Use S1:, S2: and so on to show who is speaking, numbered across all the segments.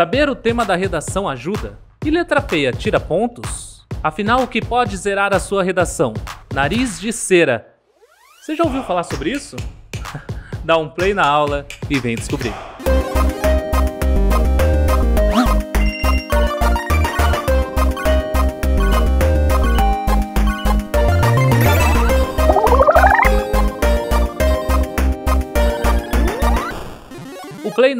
S1: Saber o tema da redação ajuda? E letra feia tira pontos? Afinal, o que pode zerar a sua redação? Nariz de cera. Você já ouviu falar sobre isso? Dá um play na aula e vem descobrir.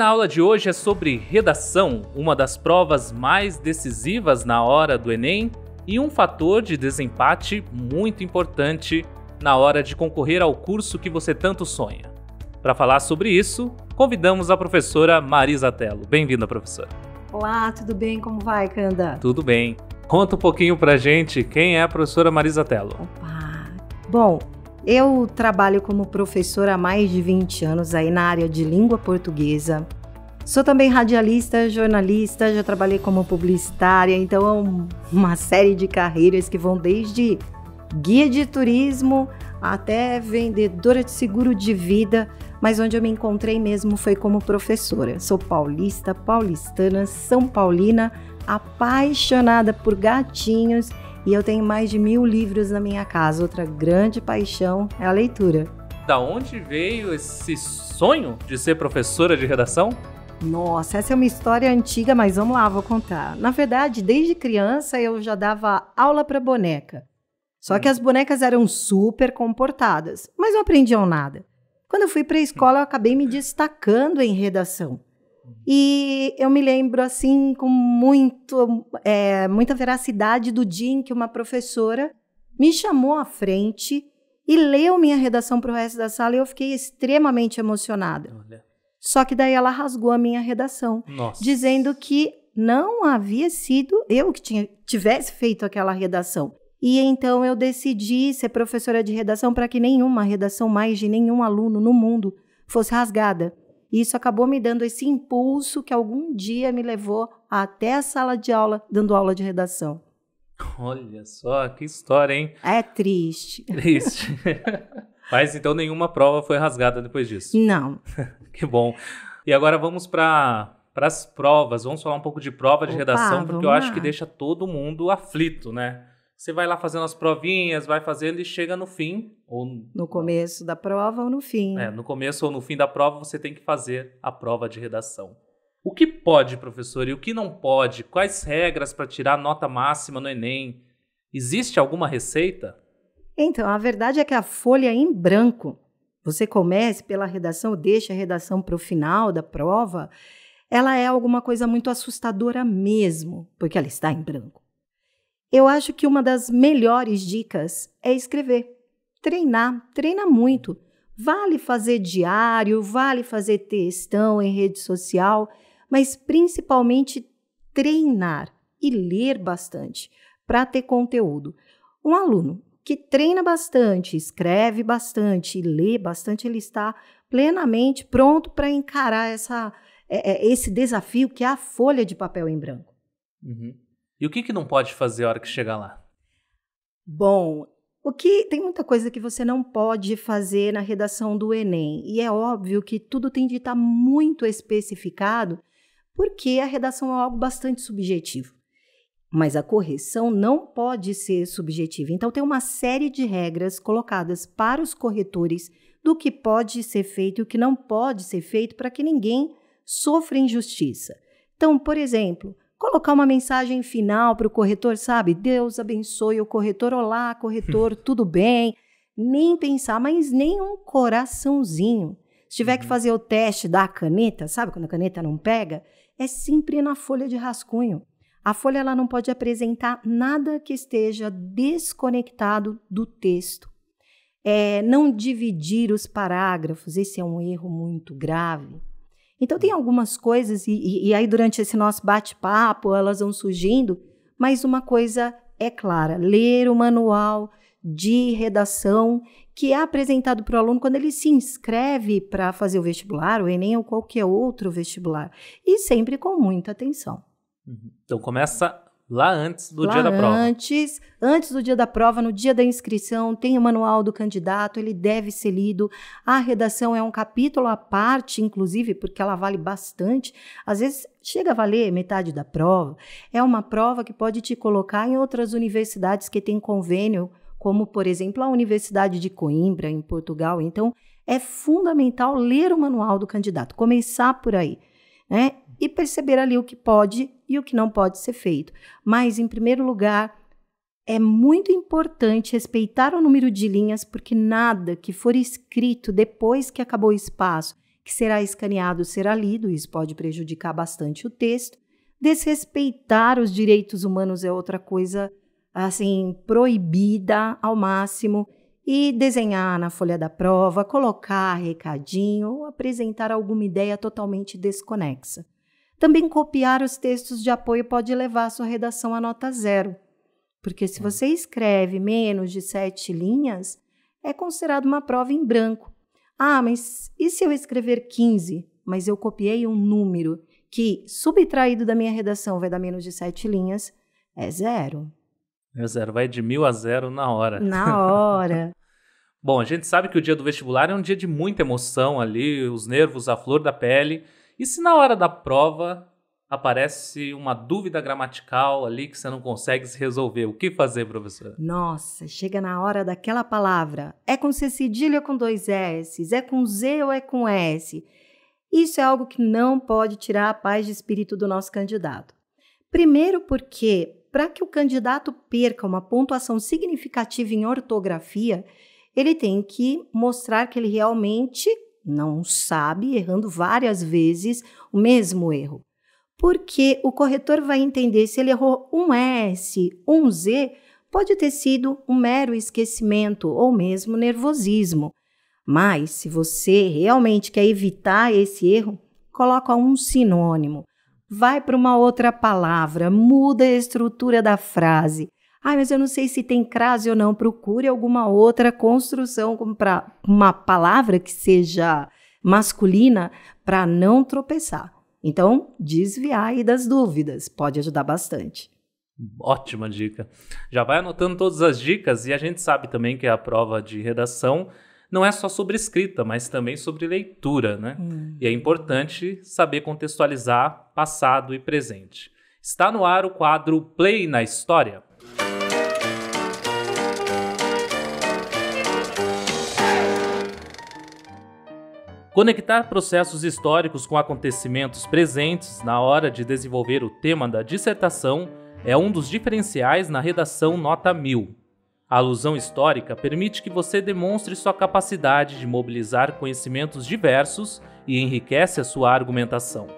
S1: na aula de hoje é sobre redação, uma das provas mais decisivas na hora do Enem e um fator de desempate muito importante na hora de concorrer ao curso que você tanto sonha. Para falar sobre isso, convidamos a professora Marisa Tello. Bem-vinda, professora.
S2: Olá, tudo bem? Como vai, Canda?
S1: Tudo bem. Conta um pouquinho pra gente quem é a professora Marisa Tello. Opa.
S2: Bom, eu trabalho como professora há mais de 20 anos aí na área de língua portuguesa. Sou também radialista, jornalista, já trabalhei como publicitária, então é uma série de carreiras que vão desde guia de turismo até vendedora de seguro de vida, mas onde eu me encontrei mesmo foi como professora. Sou paulista, paulistana, são paulina, apaixonada por gatinhos e eu tenho mais de mil livros na minha casa. Outra grande paixão é a leitura.
S1: Da onde veio esse sonho de ser professora de redação?
S2: Nossa, essa é uma história antiga, mas vamos lá, vou contar. Na verdade, desde criança eu já dava aula para boneca. Só que hum. as bonecas eram super comportadas, mas não aprendiam nada. Quando eu fui para a escola, eu acabei me destacando em redação. E eu me lembro, assim, com muito, é, muita veracidade do dia em que uma professora me chamou à frente e leu minha redação para o resto da sala e eu fiquei extremamente emocionada. Olha. Só que daí ela rasgou a minha redação, Nossa. dizendo que não havia sido eu que tinha, tivesse feito aquela redação. E então eu decidi ser professora de redação para que nenhuma redação mais de nenhum aluno no mundo fosse rasgada. E isso acabou me dando esse impulso que algum dia me levou até a sala de aula, dando aula de redação.
S1: Olha só, que história, hein?
S2: É triste. Triste.
S1: Mas então nenhuma prova foi rasgada depois disso? Não. que bom. E agora vamos para para as provas. Vamos falar um pouco de prova de Opa, redação, porque eu lá. acho que deixa todo mundo aflito, né? Você vai lá fazendo as provinhas, vai fazendo e chega no fim. ou
S2: No começo da prova ou no fim.
S1: É, no começo ou no fim da prova você tem que fazer a prova de redação. O que pode, professor, e o que não pode? Quais regras para tirar nota máxima no Enem? Existe alguma receita?
S2: Então, a verdade é que a folha em branco. Você comece pela redação, deixa a redação para o final da prova. Ela é alguma coisa muito assustadora mesmo, porque ela está em branco. Eu acho que uma das melhores dicas é escrever. Treinar, treina muito. Vale fazer diário, vale fazer textão em rede social, mas principalmente treinar e ler bastante para ter conteúdo. Um aluno que treina bastante, escreve bastante, lê bastante, ele está plenamente pronto para encarar essa, é, é, esse desafio que é a folha de papel em branco.
S1: Uhum. E o que, que não pode fazer a hora que chegar lá?
S2: Bom, o que tem muita coisa que você não pode fazer na redação do Enem. E é óbvio que tudo tem de estar tá muito especificado, porque a redação é algo bastante subjetivo. Mas a correção não pode ser subjetiva. Então, tem uma série de regras colocadas para os corretores do que pode ser feito e o que não pode ser feito para que ninguém sofra injustiça. Então, por exemplo, colocar uma mensagem final para o corretor, sabe? Deus abençoe o corretor, olá, corretor, tudo bem? Nem pensar, mas nem um coraçãozinho. Se tiver uhum. que fazer o teste da caneta, sabe quando a caneta não pega? É sempre na folha de rascunho. A folha ela não pode apresentar nada que esteja desconectado do texto. É, não dividir os parágrafos, esse é um erro muito grave. Então, tem algumas coisas, e, e aí durante esse nosso bate-papo elas vão surgindo, mas uma coisa é clara: ler o manual de redação que é apresentado para o aluno quando ele se inscreve para fazer o vestibular, o Enem ou qualquer outro vestibular, e sempre com muita atenção.
S1: Uhum. Então, começa Lá antes do Lá dia da prova.
S2: Antes, antes do dia da prova, no dia da inscrição, tem o manual do candidato, ele deve ser lido. A redação é um capítulo à parte, inclusive, porque ela vale bastante. Às vezes chega a valer metade da prova. É uma prova que pode te colocar em outras universidades que têm convênio, como, por exemplo, a Universidade de Coimbra, em Portugal. Então, é fundamental ler o manual do candidato, começar por aí. Né? e perceber ali o que pode e o que não pode ser feito. Mas, em primeiro lugar, é muito importante respeitar o número de linhas, porque nada que for escrito depois que acabou o espaço, que será escaneado, será lido, isso pode prejudicar bastante o texto. Desrespeitar os direitos humanos é outra coisa assim proibida ao máximo e desenhar na folha da prova, colocar recadinho ou apresentar alguma ideia totalmente desconexa. Também copiar os textos de apoio pode levar a sua redação à nota zero, porque se hum. você escreve menos de sete linhas, é considerado uma prova em branco. Ah, mas e se eu escrever 15, mas eu copiei um número que, subtraído da minha redação, vai dar menos de sete linhas? É zero.
S1: É zero, vai de mil a zero na hora. Na
S2: hora.
S1: Bom, a gente sabe que o dia do vestibular é um dia de muita emoção ali, os nervos à flor da pele. E se na hora da prova aparece uma dúvida gramatical ali que você não consegue se resolver. O que fazer, professora?
S2: Nossa, chega na hora daquela palavra. É com C cedilha com dois S? É com Z ou é com S? Isso é algo que não pode tirar a paz de espírito do nosso candidato. Primeiro, porque para que o candidato perca uma pontuação significativa em ortografia, ele tem que mostrar que ele realmente não sabe, errando várias vezes o mesmo erro. Porque o corretor vai entender se ele errou um S, um Z, pode ter sido um mero esquecimento ou mesmo nervosismo. Mas se você realmente quer evitar esse erro, coloca um sinônimo, vai para uma outra palavra, muda a estrutura da frase. Ah, mas eu não sei se tem crase ou não. Procure alguma outra construção para uma palavra que seja masculina para não tropeçar. Então, desviar aí das dúvidas pode ajudar bastante.
S1: Ótima dica. Já vai anotando todas as dicas e a gente sabe também que a prova de redação não é só sobre escrita, mas também sobre leitura, né? Hum. E é importante saber contextualizar passado e presente. Está no ar o quadro Play na História. Conectar processos históricos com acontecimentos presentes na hora de desenvolver o tema da dissertação é um dos diferenciais na redação nota 1000. A alusão histórica permite que você demonstre sua capacidade de mobilizar conhecimentos diversos e enriquece a sua argumentação.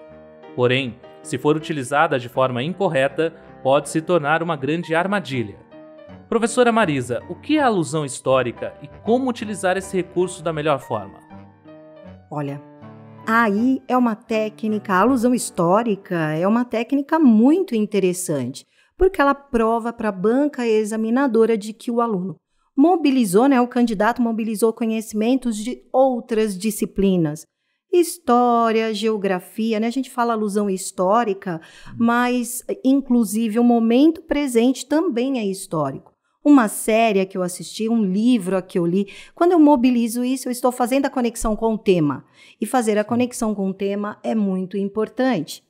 S1: Porém, se for utilizada de forma incorreta, pode se tornar uma grande armadilha. Professora Marisa, o que é alusão histórica e como utilizar esse recurso da melhor
S2: forma? Olha, aí é uma técnica, a alusão histórica é uma técnica muito interessante, porque ela prova para a banca examinadora de que o aluno mobilizou, né, o candidato mobilizou conhecimentos de outras disciplinas. História, geografia, né? A gente fala alusão histórica, uhum. mas inclusive o momento presente também é histórico uma série a que eu assisti, um livro a que eu li. Quando eu mobilizo isso, eu estou fazendo a conexão com o tema. E fazer a conexão com o tema é muito importante.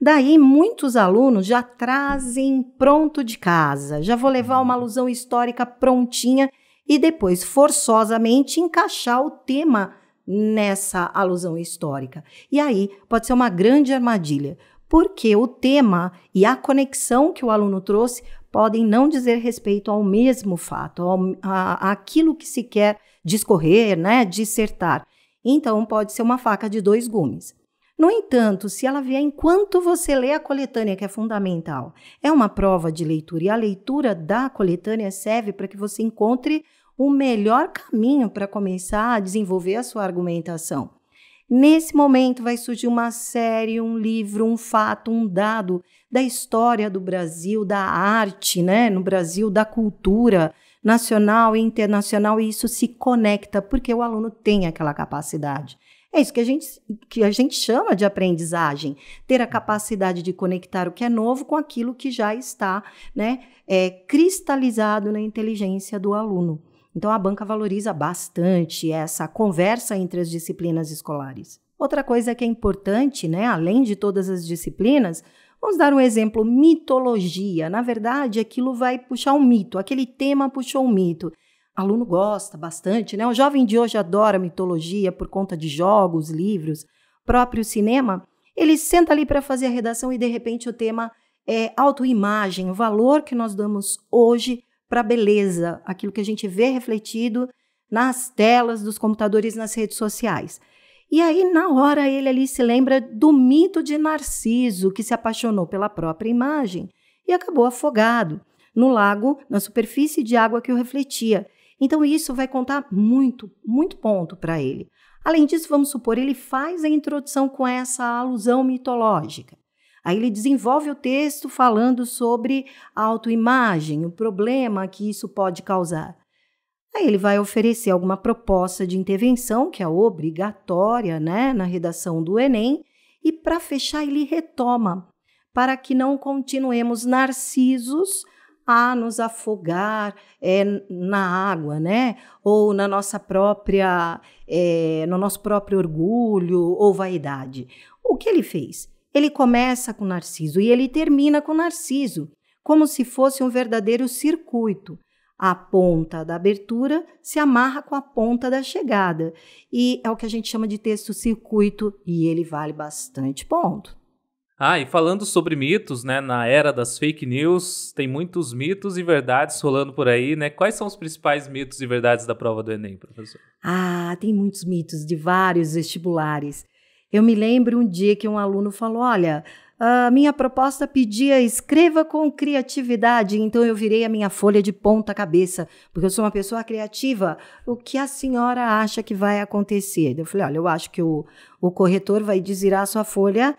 S2: Daí, muitos alunos já trazem pronto de casa, já vou levar uma uhum. alusão histórica prontinha e depois, forçosamente, encaixar o tema nessa alusão histórica. E aí pode ser uma grande armadilha, porque o tema e a conexão que o aluno trouxe podem não dizer respeito ao mesmo fato, ao, a, aquilo que se quer discorrer, né, dissertar. Então, pode ser uma faca de dois gumes. No entanto, se ela vier enquanto você lê a coletânea, que é fundamental, é uma prova de leitura, e a leitura da coletânea serve para que você encontre o melhor caminho para começar a desenvolver a sua argumentação. Nesse momento vai surgir uma série, um livro, um fato, um dado da história do Brasil, da arte, né, no Brasil, da cultura nacional e internacional, e isso se conecta porque o aluno tem aquela capacidade. É isso que a gente, que a gente chama de aprendizagem, ter a capacidade de conectar o que é novo com aquilo que já está né, é, cristalizado na inteligência do aluno. Então, a banca valoriza bastante essa conversa entre as disciplinas escolares. Outra coisa que é importante, né, além de todas as disciplinas, Vamos dar um exemplo: mitologia. Na verdade, aquilo vai puxar um mito, aquele tema puxou um mito. aluno gosta bastante, né? O jovem de hoje adora mitologia por conta de jogos, livros, próprio cinema. Ele senta ali para fazer a redação e de repente o tema é autoimagem, o valor que nós damos hoje para a beleza, aquilo que a gente vê refletido nas telas dos computadores, nas redes sociais. E aí, na hora, ele ali se lembra do mito de Narciso, que se apaixonou pela própria imagem e acabou afogado no lago, na superfície de água que o refletia. Então, isso vai contar muito, muito ponto para ele. Além disso, vamos supor, ele faz a introdução com essa alusão mitológica. Aí ele desenvolve o texto falando sobre a autoimagem, o problema que isso pode causar. Aí ele vai oferecer alguma proposta de intervenção, que é obrigatória né, na redação do Enem, e para fechar, ele retoma, para que não continuemos narcisos a nos afogar é, na água, né? Ou na nossa própria, é, no nosso próprio orgulho ou vaidade. O que ele fez? Ele começa com Narciso e ele termina com Narciso, como se fosse um verdadeiro circuito. A ponta da abertura se amarra com a ponta da chegada. E é o que a gente chama de texto circuito, e ele vale bastante ponto.
S1: Ah, e falando sobre mitos, né? Na era das fake news, tem muitos mitos e verdades rolando por aí, né? Quais são os principais mitos e verdades da prova do Enem, professor?
S2: Ah, tem muitos mitos de vários vestibulares. Eu me lembro um dia que um aluno falou: olha, a minha proposta pedia escreva com criatividade, então eu virei a minha folha de ponta cabeça, porque eu sou uma pessoa criativa. O que a senhora acha que vai acontecer? Eu falei, olha, eu acho que o, o corretor vai desvirar a sua folha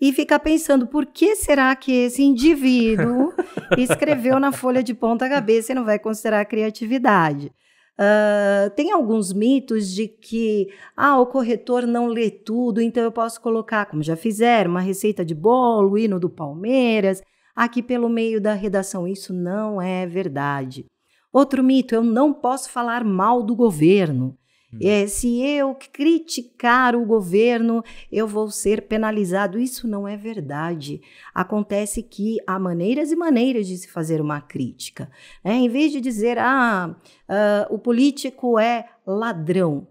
S2: e ficar pensando por que será que esse indivíduo escreveu na folha de ponta cabeça e não vai considerar a criatividade. Uh, tem alguns mitos de que ah, o corretor não lê tudo, então eu posso colocar, como já fizeram, uma receita de bolo, o hino do Palmeiras, aqui pelo meio da redação. Isso não é verdade. Outro mito, eu não posso falar mal do governo. Uhum. É, se eu criticar o governo, eu vou ser penalizado. Isso não é verdade. Acontece que há maneiras e maneiras de se fazer uma crítica. Né? Em vez de dizer, ah, uh, o político é ladrão.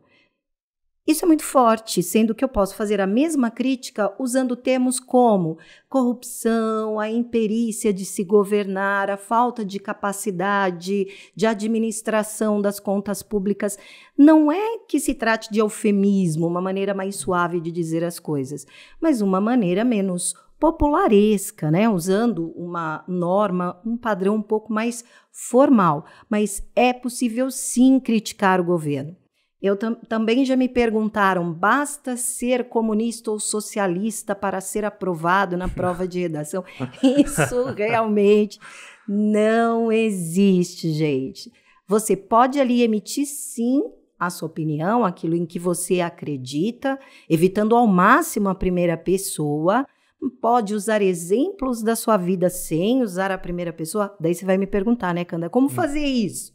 S2: Isso é muito forte, sendo que eu posso fazer a mesma crítica usando termos como corrupção, a imperícia de se governar, a falta de capacidade de administração das contas públicas. Não é que se trate de eufemismo, uma maneira mais suave de dizer as coisas, mas uma maneira menos popularesca, né? usando uma norma, um padrão um pouco mais formal. Mas é possível sim criticar o governo. Eu tam também já me perguntaram: basta ser comunista ou socialista para ser aprovado na prova de redação? Isso realmente não existe, gente. Você pode ali emitir sim a sua opinião, aquilo em que você acredita, evitando ao máximo a primeira pessoa. Pode usar exemplos da sua vida sem usar a primeira pessoa? Daí você vai me perguntar, né, Canda, como hum. fazer isso?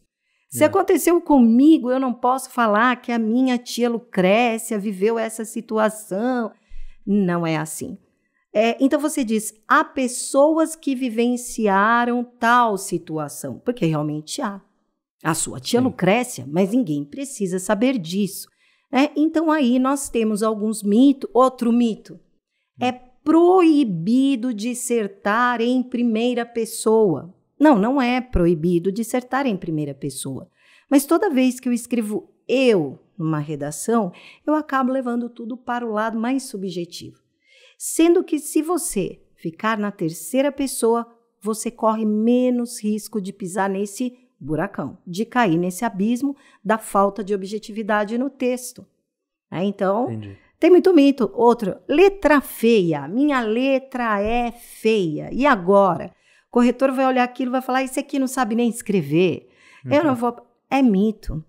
S2: Se é. aconteceu comigo, eu não posso falar que a minha tia Lucrécia viveu essa situação. Não é assim. É, então você diz: há pessoas que vivenciaram tal situação, porque realmente há. A sua tia Sim. Lucrécia, mas ninguém precisa saber disso. Né? Então aí nós temos alguns mitos. Outro mito hum. é proibido dissertar em primeira pessoa. Não, não é proibido dissertar em primeira pessoa. Mas toda vez que eu escrevo eu numa redação, eu acabo levando tudo para o lado mais subjetivo. Sendo que se você ficar na terceira pessoa, você corre menos risco de pisar nesse buracão, de cair nesse abismo da falta de objetividade no texto. É, então, Entendi. tem muito mito. Outro, letra feia. Minha letra é feia. E agora? corretor vai olhar aquilo e vai falar: Isso ah, aqui não sabe nem escrever. Uhum. Eu não vou. É mito.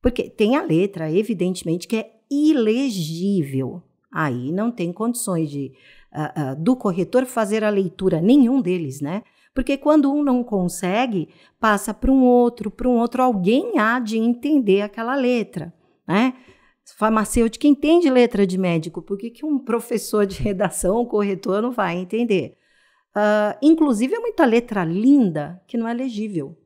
S2: Porque tem a letra, evidentemente, que é ilegível. Aí não tem condições de, uh, uh, do corretor fazer a leitura, nenhum deles, né? Porque quando um não consegue, passa para um outro, para um outro, alguém há de entender aquela letra, né? Farmacêutico entende letra de médico, por que, que um professor de redação, um corretor, não vai entender? Uh, inclusive, é muita letra linda que não é legível.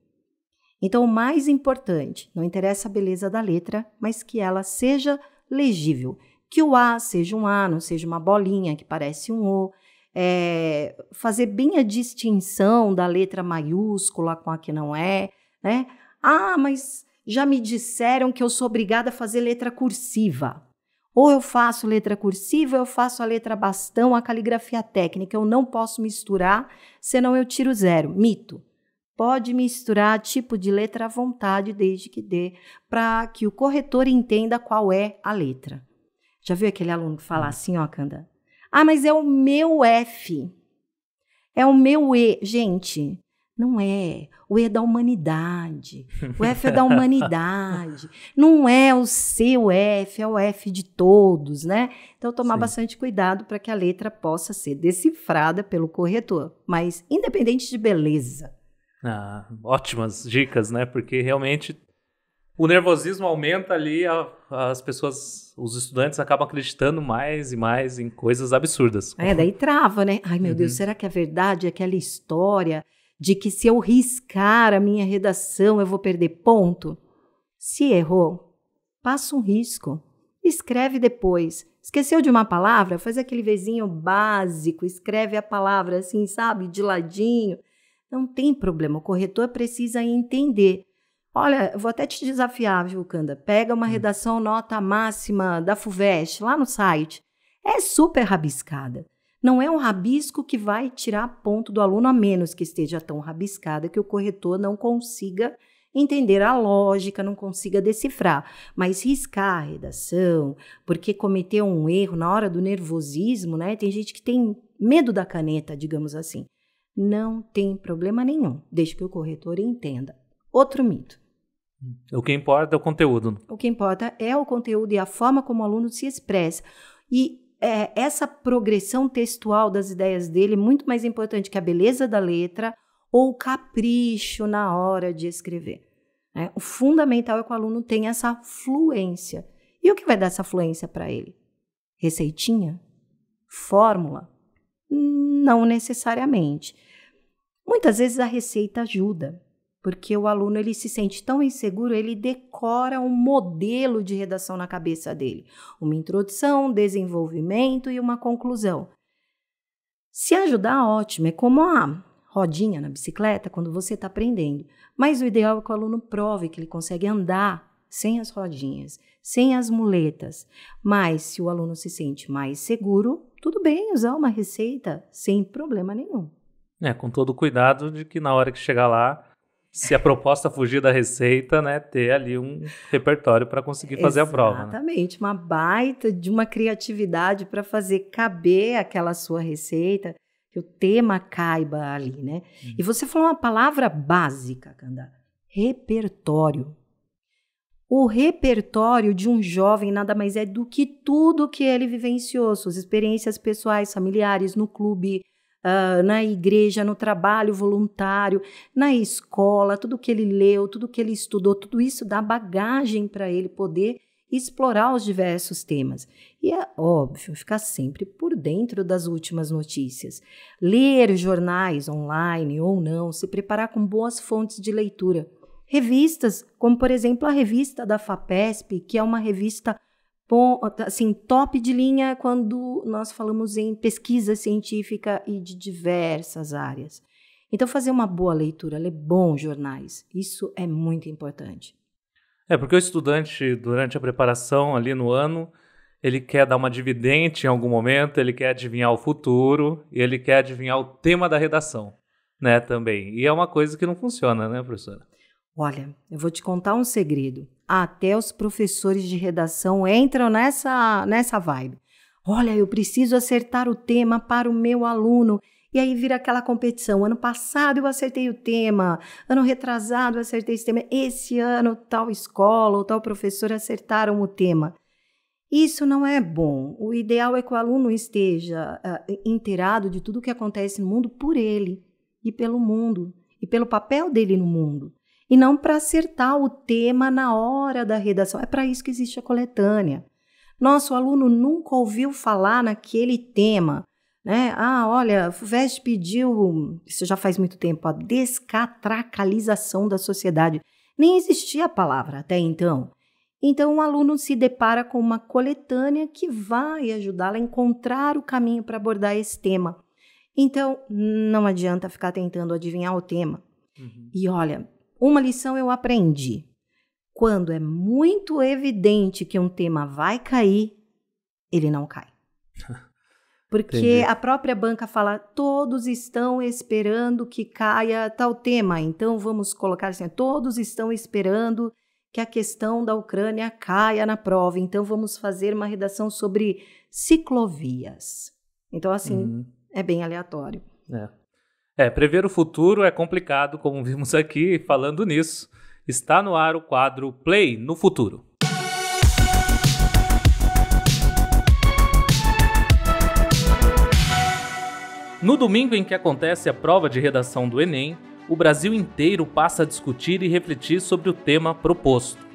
S2: Então, o mais importante, não interessa a beleza da letra, mas que ela seja legível. Que o A seja um A, não seja uma bolinha que parece um O. É, fazer bem a distinção da letra maiúscula com a que não é, né? Ah, mas já me disseram que eu sou obrigada a fazer letra cursiva. Ou eu faço letra cursiva, ou eu faço a letra bastão, a caligrafia técnica. Eu não posso misturar, senão eu tiro zero. Mito. Pode misturar tipo de letra à vontade, desde que dê, para que o corretor entenda qual é a letra. Já viu aquele aluno que fala hum. assim, ó, Canda? Ah, mas é o meu F. É o meu E. Gente, não é. O E é da humanidade. O F é da humanidade. Não é o seu F, é o F de todos, né? Então, tomar Sim. bastante cuidado para que a letra possa ser decifrada pelo corretor. Mas, independente de beleza.
S1: Ah, ótimas dicas, né? Porque realmente o nervosismo aumenta ali, a, as pessoas, os estudantes acabam acreditando mais e mais em coisas absurdas.
S2: É, daí trava, né? Ai, meu uhum. Deus, será que é verdade aquela história? de que se eu riscar a minha redação eu vou perder ponto? Se errou, passa um risco. Escreve depois. Esqueceu de uma palavra? Faz aquele vezinho básico, escreve a palavra assim, sabe, de ladinho. Não tem problema, o corretor precisa entender. Olha, vou até te desafiar, viu, Kanda? Pega uma hum. redação nota máxima da FUVEST lá no site. É super rabiscada. Não é um rabisco que vai tirar ponto do aluno, a menos que esteja tão rabiscada que o corretor não consiga entender a lógica, não consiga decifrar. Mas riscar a redação, porque cometeu um erro na hora do nervosismo, né? Tem gente que tem medo da caneta, digamos assim. Não tem problema nenhum, desde que o corretor entenda. Outro mito.
S1: O que importa é o conteúdo.
S2: O que importa é o conteúdo e a forma como o aluno se expressa. E é, essa progressão textual das ideias dele é muito mais importante que a beleza da letra ou o capricho na hora de escrever. Né? O fundamental é que o aluno tenha essa fluência. E o que vai dar essa fluência para ele? Receitinha? Fórmula? Não necessariamente. Muitas vezes a receita ajuda, porque o aluno ele se sente tão inseguro, ele decora um modelo de redação na cabeça dele, uma introdução, um desenvolvimento e uma conclusão. Se ajudar, ótimo, é como a rodinha na bicicleta quando você está aprendendo, mas o ideal é que o aluno prove que ele consegue andar sem as rodinhas, sem as muletas. Mas se o aluno se sente mais seguro, tudo bem usar uma receita sem problema nenhum.
S1: É, com todo o cuidado de que na hora que chegar lá, se a proposta fugir da receita, né, ter ali um repertório para conseguir fazer Exatamente, a prova. Né?
S2: Exatamente, né? uma baita de uma criatividade para fazer caber aquela sua receita, que o tema caiba ali, né? Hum. E você falou uma palavra básica, Kanda, repertório. O repertório de um jovem nada mais é do que tudo que ele vivenciou, suas experiências pessoais, familiares, no clube, uh, na igreja, no trabalho voluntário, na escola, tudo que ele leu, tudo que ele estudou, tudo isso dá bagagem para ele poder explorar os diversos temas. E é óbvio, ficar sempre por dentro das últimas notícias. Ler jornais online ou não, se preparar com boas fontes de leitura. Revistas, como por exemplo a revista da FAPESP, que é uma revista Tá, assim, top de linha quando nós falamos em pesquisa científica e de diversas áreas. Então, fazer uma boa leitura, ler bons jornais, isso é muito importante.
S1: É, porque o estudante, durante a preparação ali no ano, ele quer dar uma dividente em algum momento, ele quer adivinhar o futuro e ele quer adivinhar o tema da redação, né, também. E é uma coisa que não funciona, né, professora?
S2: Olha, eu vou te contar um segredo. Até os professores de redação entram nessa, nessa vibe. Olha, eu preciso acertar o tema para o meu aluno. E aí vira aquela competição. Ano passado eu acertei o tema, ano retrasado eu acertei esse tema, esse ano tal escola ou tal professor acertaram o tema. Isso não é bom. O ideal é que o aluno esteja uh, inteirado de tudo o que acontece no mundo por ele e pelo mundo e pelo papel dele no mundo e não para acertar o tema na hora da redação. É para isso que existe a coletânea. Nossa, o aluno nunca ouviu falar naquele tema. Né? Ah, olha, FUVEST pediu, isso já faz muito tempo, a descatracalização da sociedade. Nem existia a palavra até então. Então, o um aluno se depara com uma coletânea que vai ajudá-la a encontrar o caminho para abordar esse tema. Então, não adianta ficar tentando adivinhar o tema. Uhum. E olha, uma lição eu aprendi: quando é muito evidente que um tema vai cair, ele não cai. Porque Entendi. a própria banca fala, todos estão esperando que caia tal tema, então vamos colocar assim: todos estão esperando que a questão da Ucrânia caia na prova, então vamos fazer uma redação sobre ciclovias. Então, assim, uhum. é bem aleatório.
S1: É. É, prever o futuro é complicado, como vimos aqui falando nisso. Está no ar o quadro Play no Futuro. No domingo em que acontece a prova de redação do Enem, o Brasil inteiro passa a discutir e refletir sobre o tema proposto.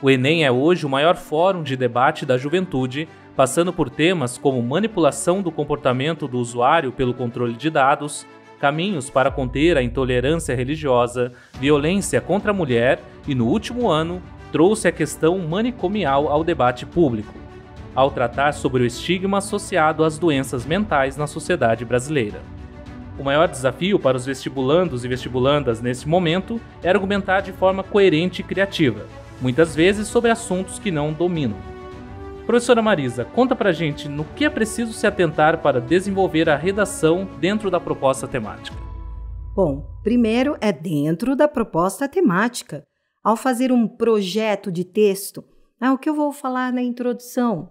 S1: O Enem é hoje o maior fórum de debate da juventude, passando por temas como manipulação do comportamento do usuário pelo controle de dados, caminhos para conter a intolerância religiosa, violência contra a mulher e, no último ano, trouxe a questão manicomial ao debate público, ao tratar sobre o estigma associado às doenças mentais na sociedade brasileira. O maior desafio para os vestibulandos e vestibulandas nesse momento é argumentar de forma coerente e criativa, muitas vezes sobre assuntos que não dominam. Professora Marisa, conta pra gente no que é preciso se atentar para desenvolver a redação dentro da proposta temática.
S2: Bom, primeiro é dentro da proposta temática. Ao fazer um projeto de texto, é o que eu vou falar na introdução,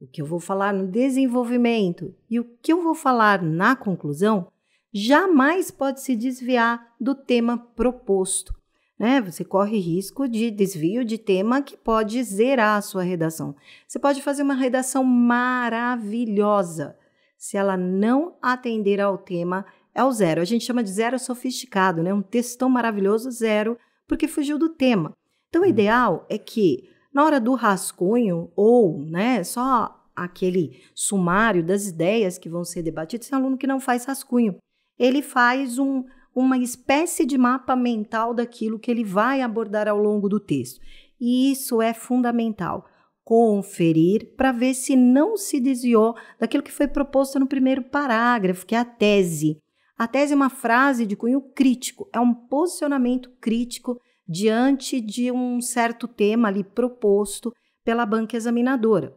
S2: o que eu vou falar no desenvolvimento e o que eu vou falar na conclusão jamais pode se desviar do tema proposto né? Você corre risco de desvio de tema que pode zerar a sua redação. Você pode fazer uma redação maravilhosa. Se ela não atender ao tema, é o zero. A gente chama de zero sofisticado, né? Um textão maravilhoso, zero, porque fugiu do tema. Então, o hum. ideal é que, na hora do rascunho, ou né, só aquele sumário das ideias que vão ser debatidas, tem aluno que não faz rascunho. Ele faz um uma espécie de mapa mental daquilo que ele vai abordar ao longo do texto. E isso é fundamental. Conferir para ver se não se desviou daquilo que foi proposto no primeiro parágrafo, que é a tese. A tese é uma frase de cunho crítico, é um posicionamento crítico diante de um certo tema ali proposto pela banca examinadora.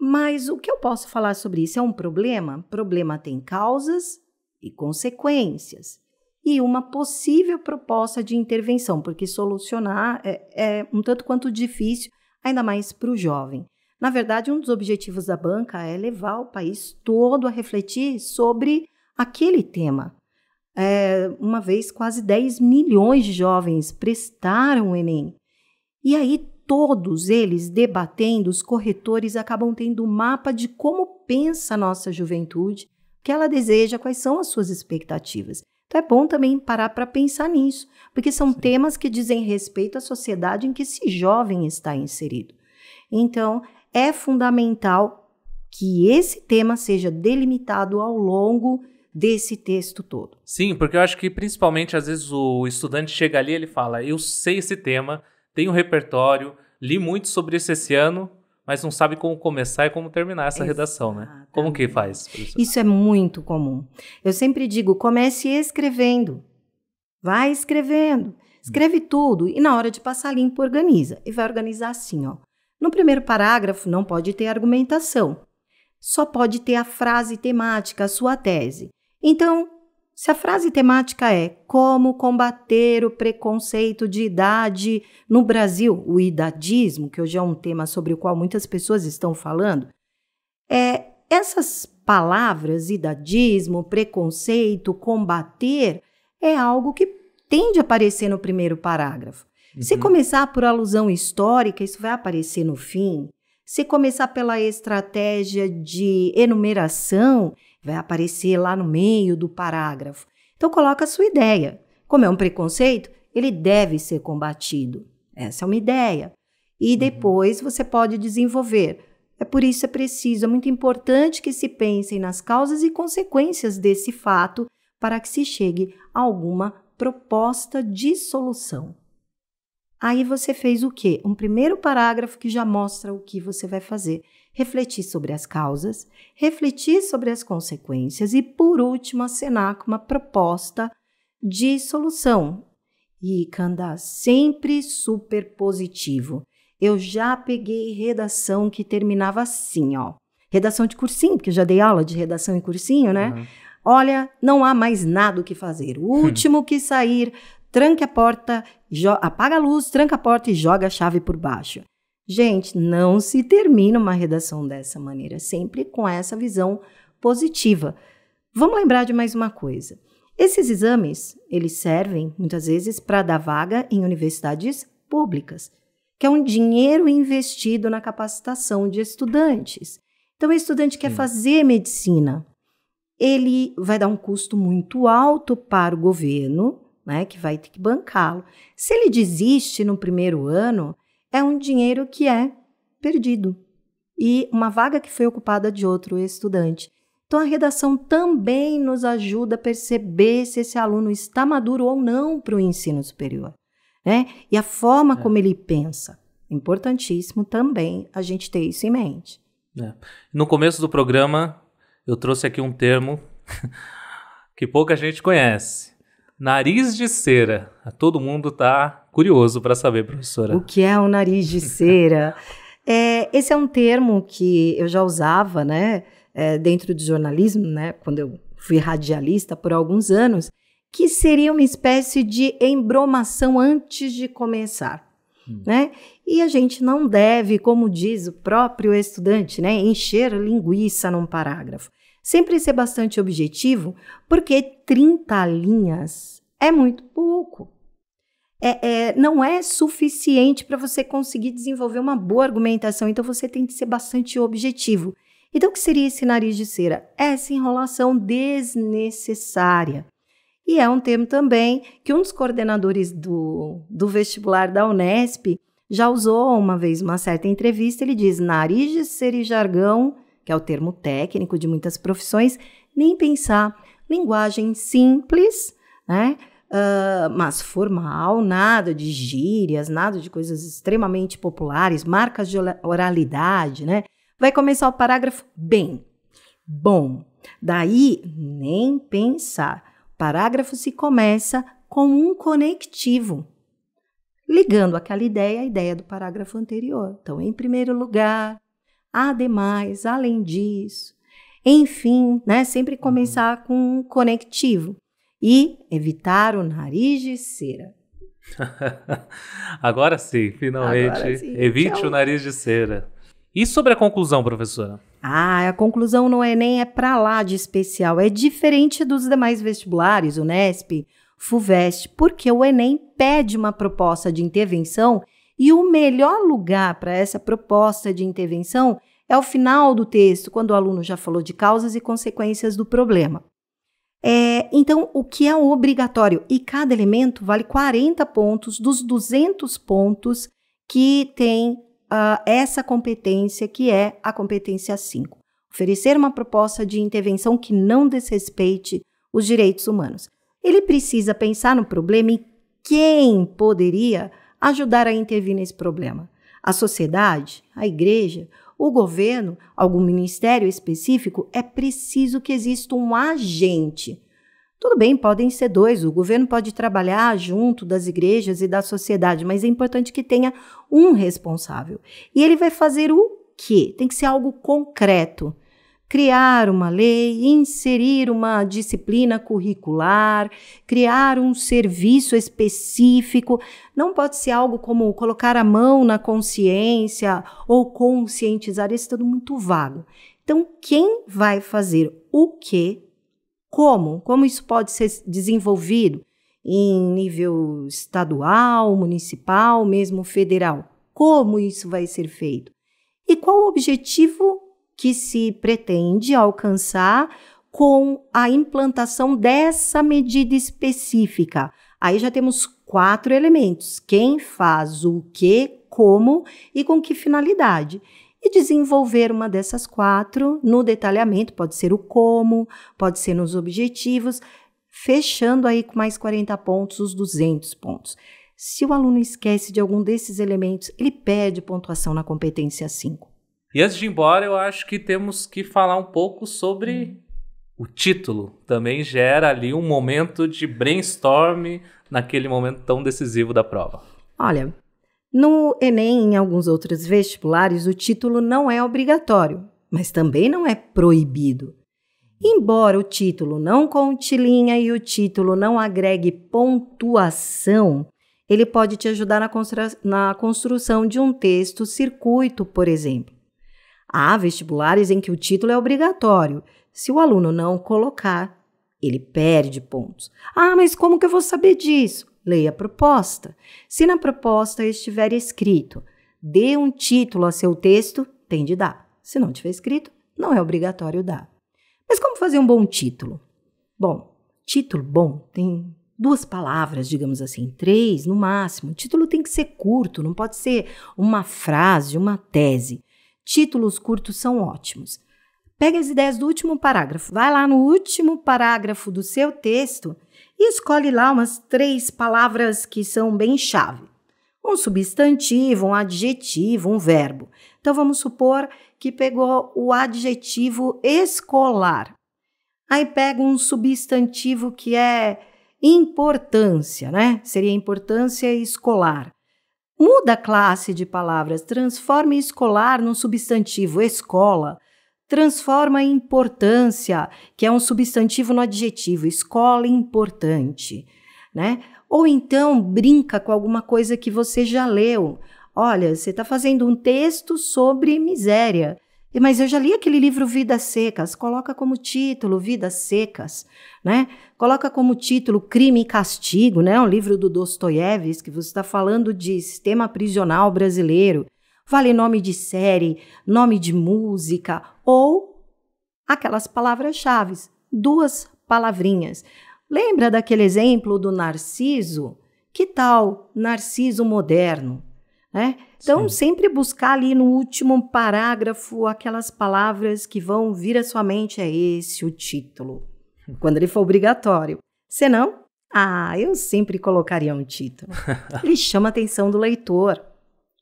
S2: Mas o que eu posso falar sobre isso? É um problema? Problema tem causas e consequências, e uma possível proposta de intervenção, porque solucionar é, é um tanto quanto difícil, ainda mais para o jovem. Na verdade, um dos objetivos da banca é levar o país todo a refletir sobre aquele tema. É, uma vez, quase 10 milhões de jovens prestaram o Enem. E aí, todos eles debatendo, os corretores acabam tendo um mapa de como pensa a nossa juventude que ela deseja, quais são as suas expectativas. Então é bom também parar para pensar nisso, porque são Sim. temas que dizem respeito à sociedade em que esse jovem está inserido. Então é fundamental que esse tema seja delimitado ao longo desse texto todo.
S1: Sim, porque eu acho que principalmente às vezes o estudante chega ali, ele fala: "Eu sei esse tema, tenho um repertório, li muito sobre isso esse ano, mas não sabe como começar e como terminar essa Exatamente. redação, né? Como que faz? Professor?
S2: Isso é muito comum. Eu sempre digo, comece escrevendo. Vai escrevendo. Escreve hum. tudo e na hora de passar limpo organiza. E vai organizar assim, ó. No primeiro parágrafo não pode ter argumentação. Só pode ter a frase temática, a sua tese. Então, se a frase temática é Como combater o preconceito de idade no Brasil, o idadismo, que hoje é um tema sobre o qual muitas pessoas estão falando, é, essas palavras, idadismo, preconceito, combater, é algo que tende a aparecer no primeiro parágrafo. Uhum. Se começar por alusão histórica, isso vai aparecer no fim. Se começar pela estratégia de enumeração, vai aparecer lá no meio do parágrafo. Então coloca a sua ideia. Como é um preconceito, ele deve ser combatido. Essa é uma ideia. E uhum. depois você pode desenvolver. É por isso é preciso, é muito importante que se pensem nas causas e consequências desse fato para que se chegue a alguma proposta de solução. Aí você fez o quê? Um primeiro parágrafo que já mostra o que você vai fazer refletir sobre as causas, refletir sobre as consequências e, por último, acenar com uma proposta de solução. E Kanda, sempre super positivo. Eu já peguei redação que terminava assim, ó. Redação de cursinho, porque eu já dei aula de redação em cursinho, né? Uhum. Olha, não há mais nada o que fazer. O último que sair, tranque a porta, apaga a luz, tranca a porta e joga a chave por baixo. Gente, não se termina uma redação dessa maneira, sempre com essa visão positiva. Vamos lembrar de mais uma coisa. Esses exames, eles servem muitas vezes para dar vaga em universidades públicas, que é um dinheiro investido na capacitação de estudantes. Então, o estudante quer Sim. fazer medicina, ele vai dar um custo muito alto para o governo, né, que vai ter que bancá-lo. Se ele desiste no primeiro ano, é um dinheiro que é perdido e uma vaga que foi ocupada de outro estudante. Então, a redação também nos ajuda a perceber se esse aluno está maduro ou não para o ensino superior. Né? E a forma é. como ele pensa. Importantíssimo também a gente ter isso em mente.
S1: É. No começo do programa, eu trouxe aqui um termo que pouca gente conhece, Nariz de cera. Todo mundo tá curioso para saber, professora. O
S2: que é o nariz de cera? é, esse é um termo que eu já usava, né, é, dentro do jornalismo, né, quando eu fui radialista por alguns anos, que seria uma espécie de embromação antes de começar. Hum. Né? E a gente não deve, como diz o próprio estudante, né, encher linguiça num parágrafo. Sempre ser bastante objetivo, porque 30 linhas é muito pouco. É, é, não é suficiente para você conseguir desenvolver uma boa argumentação, então você tem que ser bastante objetivo. Então, o que seria esse nariz de cera? Essa enrolação desnecessária. E é um termo também que um dos coordenadores do, do vestibular da Unesp já usou uma vez uma certa entrevista. Ele diz: nariz de cera e jargão que é o termo técnico de muitas profissões, nem pensar. Linguagem simples, né? Uh, mas formal, nada de gírias, nada de coisas extremamente populares, marcas de oralidade, né? Vai começar o parágrafo bem, bom. Daí, nem pensar. O parágrafo se começa com um conectivo, ligando aquela ideia à ideia do parágrafo anterior. Então, em primeiro lugar, ademais, além disso, enfim, né? Sempre uhum. começar com um conectivo e evitar o nariz de cera.
S1: Agora sim, finalmente. Agora sim. Evite Tchau. o nariz de cera. E sobre a conclusão, professora?
S2: Ah, a conclusão no Enem é, é para lá de especial. É diferente dos demais vestibulares, Unesp, FUVEST, porque o Enem pede uma proposta de intervenção e o melhor lugar para essa proposta de intervenção é o final do texto, quando o aluno já falou de causas e consequências do problema. É, então, o que é obrigatório? E cada elemento vale 40 pontos dos 200 pontos que tem uh, essa competência, que é a competência 5. Oferecer uma proposta de intervenção que não desrespeite os direitos humanos. Ele precisa pensar no problema e quem poderia ajudar a intervir nesse problema? A sociedade, a igreja, o governo, algum ministério específico? É preciso que exista um agente. Tudo bem, podem ser dois. O governo pode trabalhar junto das igrejas e da sociedade, mas é importante que tenha um responsável. E ele vai fazer o quê? Tem que ser algo concreto criar uma lei, inserir uma disciplina curricular, criar um serviço específico. Não pode ser algo como colocar a mão na consciência ou conscientizar, isso é tudo muito vago. Então, quem vai fazer o quê? Como? Como isso pode ser desenvolvido em nível estadual, municipal, mesmo federal? Como isso vai ser feito? E qual o objetivo que se pretende alcançar com a implantação dessa medida específica. Aí já temos quatro elementos: quem faz o que, como e com que finalidade. E desenvolver uma dessas quatro no detalhamento, pode ser o como, pode ser nos objetivos, fechando aí com mais 40 pontos os 200 pontos. Se o aluno esquece de algum desses elementos, ele perde pontuação na competência 5.
S1: E antes de ir embora, eu acho que temos que falar um pouco sobre o título. Também gera ali um momento de brainstorm naquele momento tão decisivo da prova.
S2: Olha, no Enem e em alguns outros vestibulares, o título não é obrigatório, mas também não é proibido. Embora o título não conte linha e o título não agregue pontuação, ele pode te ajudar na, constru na construção de um texto circuito, por exemplo. Há vestibulares em que o título é obrigatório. Se o aluno não colocar, ele perde pontos. Ah, mas como que eu vou saber disso? Leia a proposta. Se na proposta estiver escrito, dê um título a seu texto, tem de dar. Se não tiver escrito, não é obrigatório dar. Mas como fazer um bom título? Bom, título bom tem duas palavras, digamos assim, três no máximo. O título tem que ser curto, não pode ser uma frase, uma tese. Títulos curtos são ótimos. Pega as ideias do último parágrafo, vai lá no último parágrafo do seu texto e escolhe lá umas três palavras que são bem chave. Um substantivo, um adjetivo, um verbo. Então vamos supor que pegou o adjetivo escolar. Aí pega um substantivo que é importância, né? Seria importância escolar. Muda a classe de palavras, transforma escolar num substantivo escola, transforma importância, que é um substantivo no adjetivo, escola importante, né? Ou então brinca com alguma coisa que você já leu. Olha, você está fazendo um texto sobre miséria. Mas eu já li aquele livro Vidas Secas, coloca como título Vidas Secas, né? Coloca como título Crime e Castigo, né? Um livro do Dostoiévski que você está falando de sistema prisional brasileiro. Vale nome de série, nome de música ou aquelas palavras-chave, duas palavrinhas. Lembra daquele exemplo do Narciso? Que tal Narciso moderno, né? Então, Sim. sempre buscar ali no último parágrafo aquelas palavras que vão vir à sua mente, é esse o título, quando ele for obrigatório. Senão, ah, eu sempre colocaria um título. ele chama a atenção do leitor.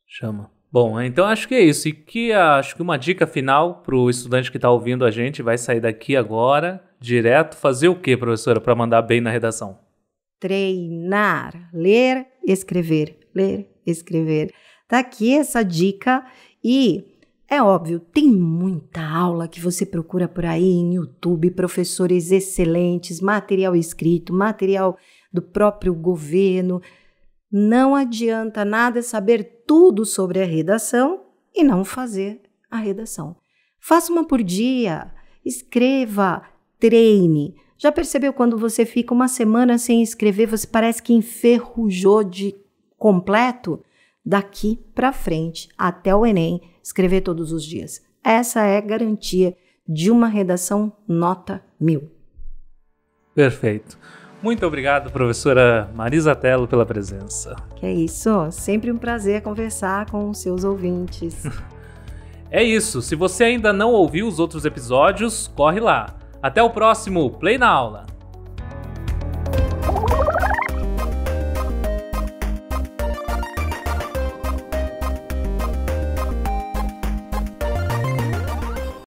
S1: Chama. Bom, então acho que é isso. E que acho que uma dica final para o estudante que está ouvindo a gente vai sair daqui agora, direto, fazer o que, professora, para mandar bem na redação?
S2: Treinar, ler, escrever, ler, escrever. Tá aqui essa dica e é óbvio, tem muita aula que você procura por aí em YouTube, professores excelentes, material escrito, material do próprio governo. Não adianta nada saber tudo sobre a redação e não fazer a redação. Faça uma por dia, escreva, treine. Já percebeu quando você fica uma semana sem escrever, você parece que enferrujou de completo? daqui para frente, até o Enem, escrever todos os dias. Essa é garantia de uma redação nota mil.
S1: Perfeito. Muito obrigado, professora Marisa Tello, pela presença.
S2: Que é isso, sempre um prazer conversar com os seus ouvintes.
S1: é isso, se você ainda não ouviu os outros episódios, corre lá. Até o próximo Play na Aula!